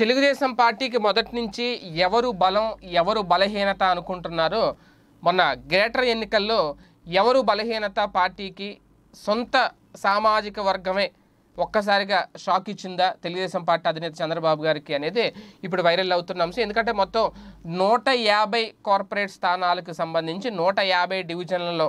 తెలుగుదేశం పార్టీకి మొదటి నుంచి ఎవరు బలం ఎవరు బలహీనత అనుకుంటున్నారో మొన్న గ్రేటర్ ఎన్నికల్లో ఎవరు బలహీనత పార్టీకి సొంత సామాజిక వర్గమే ఒక్కసారిగా షాక్ ఇచ్చిందా తెలుగుదేశం పార్టీ అధినేత చంద్రబాబు గారికి అనేది ఇప్పుడు వైరల్ అవుతున్న అంశం ఎందుకంటే మొత్తం నూట యాభై కార్పొరేట్ స్థానాలకు సంబంధించి నూట యాభై డివిజన్లలో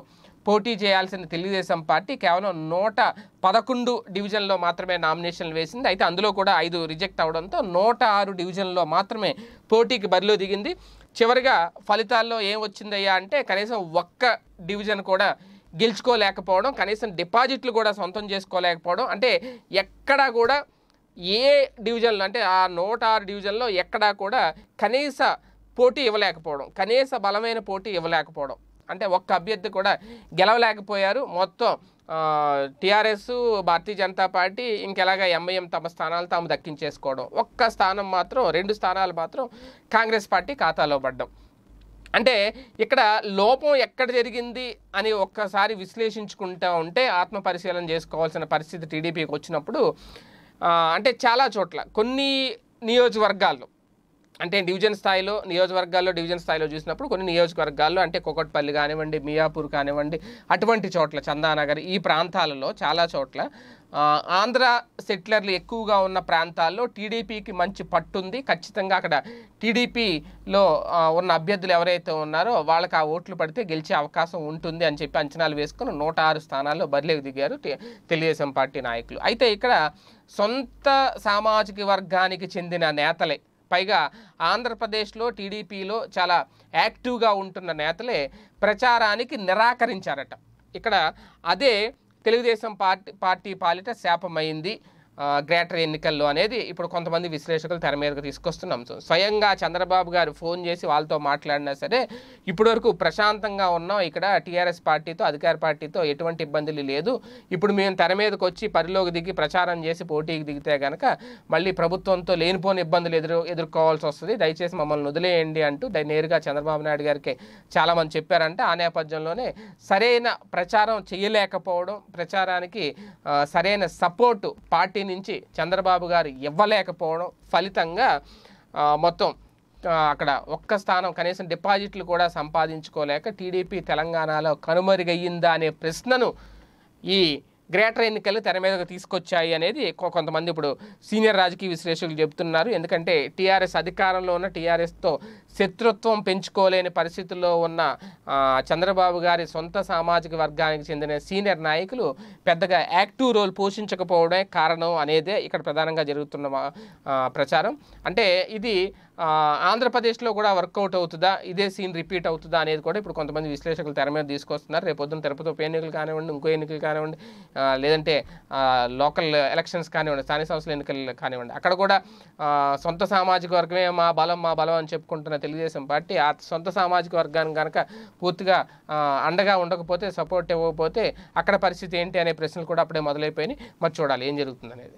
పోటీ చేయాల్సిన తెలుగుదేశం పార్టీ కేవలం నూట పదకొండు డివిజన్లో మాత్రమే నామినేషన్లు వేసింది అయితే అందులో కూడా ఐదు రిజెక్ట్ అవడంతో నూట ఆరు డివిజన్లో మాత్రమే పోటీకి బరిలో దిగింది చివరిగా ఫలితాల్లో ఏం వచ్చిందయ్యా అంటే కనీసం ఒక్క డివిజన్ కూడా గెలుచుకోలేకపోవడం కనీసం డిపాజిట్లు కూడా సొంతం చేసుకోలేకపోవడం అంటే ఎక్కడా కూడా ఏ డివిజన్లో అంటే ఆ నూట ఆరు డివిజన్లో ఎక్కడా కూడా కనీస పోటీ ఇవ్వలేకపోవడం కనీస బలమైన పోటీ ఇవ్వలేకపోవడం అంటే ఒక్క అభ్యర్థి కూడా గెలవలేకపోయారు మొత్తం టిఆర్ఎస్ భారతీయ జనతా పార్టీ ఇంకెలాగా ఎంఐఎం తమ స్థానాలు తాము దక్కించేసుకోవడం ఒక్క స్థానం మాత్రం రెండు స్థానాలు మాత్రం కాంగ్రెస్ పార్టీ ఖాతాలో పడ్డం అంటే ఇక్కడ లోపం ఎక్కడ జరిగింది అని ఒక్కసారి విశ్లేషించుకుంటూ ఉంటే ఆత్మ పరిశీలన చేసుకోవాల్సిన పరిస్థితి టీడీపీకి వచ్చినప్పుడు అంటే చాలా చోట్ల కొన్ని నియోజకవర్గాల్లో అంటే డివిజన్ స్థాయిలో నియోజకవర్గాల్లో డివిజన్ స్థాయిలో చూసినప్పుడు కొన్ని నియోజకవర్గాల్లో అంటే కొకట్పల్లి కానివ్వండి మియాపూర్ కానివ్వండి అటువంటి చోట్ల చందానగర్ ఈ ప్రాంతాలలో చాలా చోట్ల ఆంధ్ర సెటిలర్లు ఎక్కువగా ఉన్న ప్రాంతాల్లో టీడీపీకి మంచి పట్టుంది ఖచ్చితంగా అక్కడ టీడీపీలో ఉన్న అభ్యర్థులు ఎవరైతే ఉన్నారో వాళ్ళకి ఆ ఓట్లు పడితే గెలిచే అవకాశం ఉంటుంది అని చెప్పి అంచనాలు వేసుకుని నూట ఆరు స్థానాల్లో బరిలోకి దిగారు తెలుగుదేశం పార్టీ నాయకులు అయితే ఇక్కడ సొంత సామాజిక వర్గానికి చెందిన నేతలే పైగా ఆంధ్రప్రదేశ్లో టీడీపీలో చాలా యాక్టివ్గా ఉంటున్న నేతలే ప్రచారానికి నిరాకరించారట ఇక్కడ అదే తెలుగుదేశం పార్టీ పార్టీ పాలిట శాపమైంది గ్రేటర్ ఎన్నికల్లో అనేది ఇప్పుడు కొంతమంది విశ్లేషకులు తెర మీదకు తీసుకొస్తున్నాం స్వయంగా చంద్రబాబు గారు ఫోన్ చేసి వాళ్ళతో మాట్లాడినా సరే ఇప్పటివరకు ప్రశాంతంగా ఉన్నాం ఇక్కడ టీఆర్ఎస్ పార్టీతో అధికార పార్టీతో ఎటువంటి ఇబ్బందులు లేదు ఇప్పుడు మేము తెర మీదకి వచ్చి పరిలోకి దిగి ప్రచారం చేసి పోటీకి దిగితే కనుక మళ్ళీ ప్రభుత్వంతో లేనిపోని ఇబ్బందులు ఎదురు ఎదుర్కోవాల్సి వస్తుంది దయచేసి మమ్మల్ని వదిలేయండి అంటూ నేరుగా చంద్రబాబు నాయుడు గారికి చాలామంది చెప్పారంటే ఆ నేపథ్యంలోనే సరైన ప్రచారం చేయలేకపోవడం ప్రచారానికి సరైన సపోర్టు పార్టీ నుంచి చంద్రబాబు గారు ఇవ్వలేకపోవడం ఫలితంగా మొత్తం అక్కడ ఒక్క స్థానం కనీసం డిపాజిట్లు కూడా సంపాదించుకోలేక టీడీపీ తెలంగాణలో కనుమరుగయ్యిందా అనే ప్రశ్నను ఈ గ్రేటర్ ఎన్నికలు తెర మీదకు తీసుకొచ్చాయి అనేది కొంతమంది ఇప్పుడు సీనియర్ రాజకీయ విశ్లేషకులు చెబుతున్నారు ఎందుకంటే టీఆర్ఎస్ అధికారంలో ఉన్న టీఆర్ఎస్తో శత్రుత్వం పెంచుకోలేని పరిస్థితుల్లో ఉన్న చంద్రబాబు గారి సొంత సామాజిక వర్గానికి చెందిన సీనియర్ నాయకులు పెద్దగా యాక్టివ్ రోల్ పోషించకపోవడమే కారణం అనేదే ఇక్కడ ప్రధానంగా జరుగుతున్న ప్రచారం అంటే ఇది ఆంధ్రప్రదేశ్లో కూడా వర్కౌట్ అవుతుందా ఇదే సీన్ రిపీట్ అవుతుందా అనేది కూడా ఇప్పుడు కొంతమంది విశ్లేషకులు తెర మీద తీసుకొస్తున్నారు రేపొద్దున తిరుపతి ఉప ఎన్నికలు కానివ్వండి ఇంకో ఎన్నికలు కానివ్వండి లేదంటే లోకల్ ఎలక్షన్స్ కానివ్వండి స్థానిక సంస్థల ఎన్నికలు కానివ్వండి అక్కడ కూడా సొంత సామాజిక వర్గమే మా బలం మా బలం అని చెప్పుకుంటున్న తెలుగుదేశం పార్టీ ఆ సొంత సామాజిక వర్గాన్ని కనుక పూర్తిగా అండగా ఉండకపోతే సపోర్ట్ ఇవ్వకపోతే అక్కడ పరిస్థితి ఏంటి అనే ప్రశ్నలు కూడా అప్పుడే మొదలైపోయినాయి మరి చూడాలి ఏం జరుగుతుంది అనేది